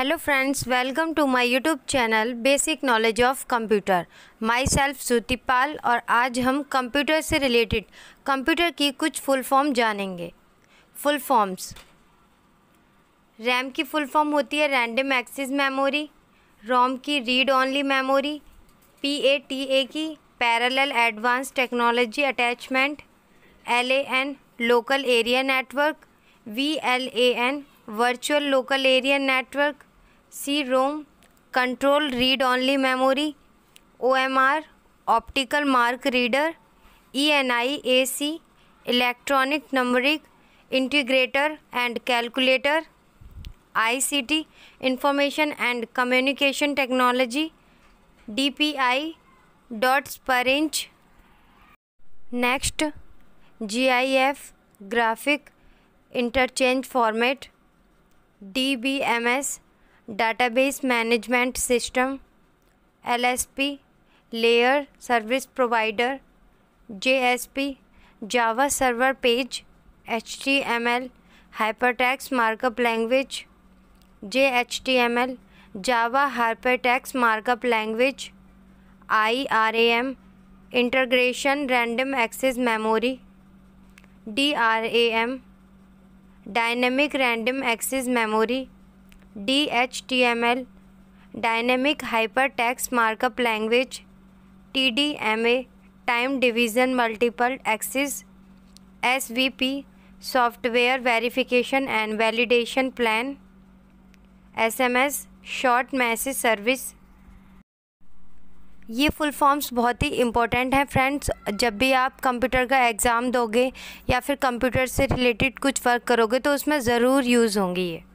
hello friends welcome to my YouTube channel basic knowledge of computer myself Sutipal और आज हम computer से related computer की कुछ फुल फॉर्म जानेंगे फुल फॉर्म्स रैम की फुल फॉर्म होती है रैंडम एक्सेस मेमोरी रोम की read only memory P A T A की parallel advance technology attachment L A N local area network V L A N virtual local area network C ROM control read only memory O M R optical mark reader E N I A C electronic numeric integrator and calculator I C T information and communication technology D P I dots per inch next G I F graphic interchange format D B M S database management system LSP layer service provider JSP Java server page H T M L hypertext markup language J H T M L Java hypertext markup language I are A M integration random access memory D R A M dynamic random access memory D H T M L dynamic hyper text markup language T D M A time division multiple access S V P software verification and validation plan S M S short message service ये full forms बहुत ही important हैं friends जब भी आप computer का exam दोगे या फिर कंप्यूटर से रिलेटेड कुछ वर्क करोगे तो उसमें ज़रूर यूज़ होंगी ये